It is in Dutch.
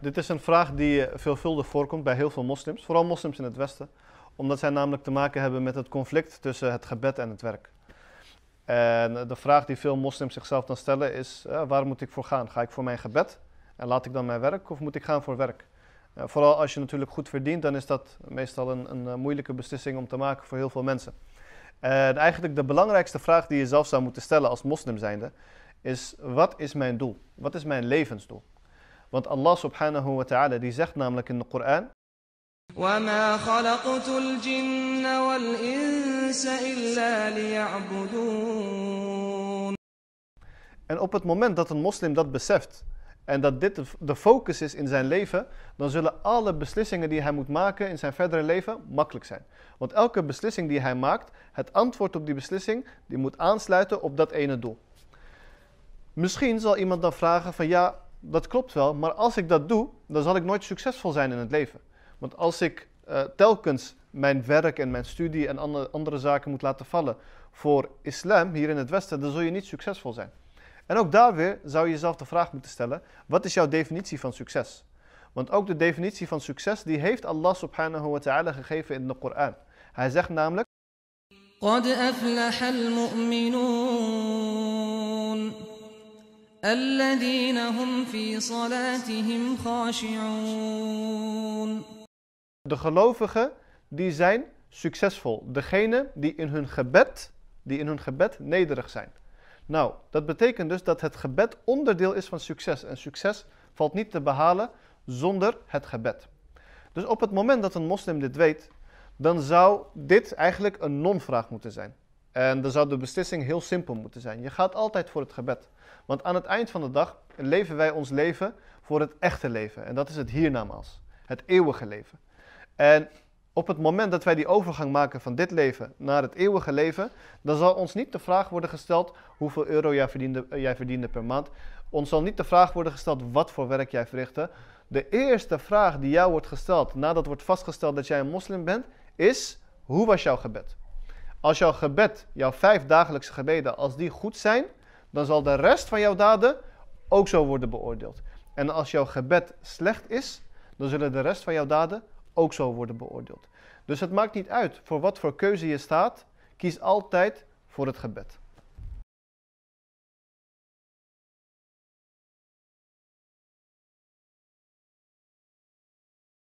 Dit is een vraag die eh, veelvuldig voorkomt bij heel veel moslims, vooral moslims in het Westen, omdat zij namelijk te maken hebben met het conflict tussen het gebed en het werk. En eh, de vraag die veel moslims zichzelf dan stellen is: eh, waar moet ik voor gaan? Ga ik voor mijn gebed en laat ik dan mijn werk of moet ik gaan voor werk? vooral als je natuurlijk goed verdient, dan is dat meestal een, een moeilijke beslissing om te maken voor heel veel mensen. En eigenlijk de belangrijkste vraag die je zelf zou moeten stellen als moslim zijnde is: wat is mijn doel? Wat is mijn levensdoel? Want Allah subhanahu wa ta'ala die zegt namelijk in de Koran. En op het moment dat een moslim dat beseft en dat dit de focus is in zijn leven, dan zullen alle beslissingen die hij moet maken in zijn verdere leven makkelijk zijn. Want elke beslissing die hij maakt, het antwoord op die beslissing, die moet aansluiten op dat ene doel. Misschien zal iemand dan vragen van ja, dat klopt wel, maar als ik dat doe, dan zal ik nooit succesvol zijn in het leven. Want als ik eh, telkens mijn werk en mijn studie en andere, andere zaken moet laten vallen voor islam hier in het Westen, dan zul je niet succesvol zijn. En ook daar weer zou je jezelf de vraag moeten stellen: wat is jouw definitie van succes? Want ook de definitie van succes die heeft Allah subhanahu wa ta'ala gegeven in de Koran. Hij zegt namelijk: aflaha al de gelovigen die zijn succesvol, degene die in hun gebed, die in hun gebed nederig zijn. Nou, dat betekent dus dat het gebed onderdeel is van succes en succes valt niet te behalen zonder het gebed. Dus op het moment dat een moslim dit weet, dan zou dit eigenlijk een non-vraag moeten zijn. En dan zou de beslissing heel simpel moeten zijn. Je gaat altijd voor het gebed. Want aan het eind van de dag leven wij ons leven voor het echte leven. En dat is het hiernamaals. Het eeuwige leven. En op het moment dat wij die overgang maken van dit leven naar het eeuwige leven, dan zal ons niet de vraag worden gesteld hoeveel euro jij verdiende, eh, jij verdiende per maand. Ons zal niet de vraag worden gesteld wat voor werk jij verrichtte. De eerste vraag die jou wordt gesteld nadat wordt vastgesteld dat jij een moslim bent, is hoe was jouw gebed? Als jouw gebed, jouw vijf dagelijkse gebeden, als die goed zijn, dan zal de rest van jouw daden ook zo worden beoordeeld. En als jouw gebed slecht is, dan zullen de rest van jouw daden ook zo worden beoordeeld. Dus het maakt niet uit voor wat voor keuze je staat, kies altijd voor het gebed.